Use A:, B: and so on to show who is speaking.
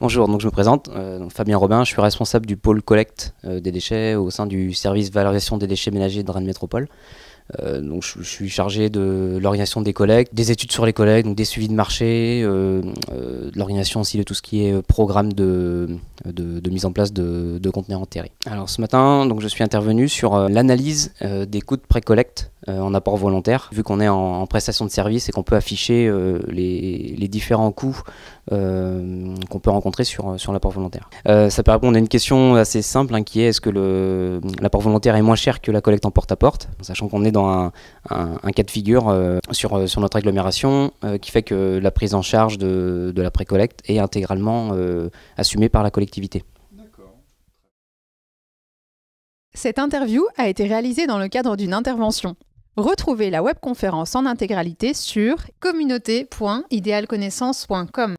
A: Bonjour, donc je me présente, euh, Fabien Robin, je suis responsable du pôle collecte euh, des déchets au sein du service valorisation des déchets ménagers de Rennes Métropole. Euh, donc je, suis chargé de l'organisation des collectes, des études sur les collectes, donc des suivis de marché, de l'organisation aussi de tout ce qui est programme de, de, mise en place de, de, conteneurs enterrés. Alors ce matin, donc je suis intervenu sur l'analyse des coûts de pré-collecte en apport volontaire, vu qu'on est en, en, prestation de service et qu'on peut afficher les, différents coûts euh, qu'on peut rencontrer sur, sur l'apport volontaire. Euh, ça peut répondre à une question assez simple hein, qui est est-ce que l'apport volontaire est moins cher que la collecte en porte-à-porte, sachant qu'on est dans un, cas de figure euh, sur, notre agglomération qui fait que la prise en charge de, de la précollecte est intégralement assumée par la collectivité.
B: Cette interview a été réalisée dans le cadre d'une intervention Retrouvez la webconférence en intégralité sur communauté.idéalconnaissance.com.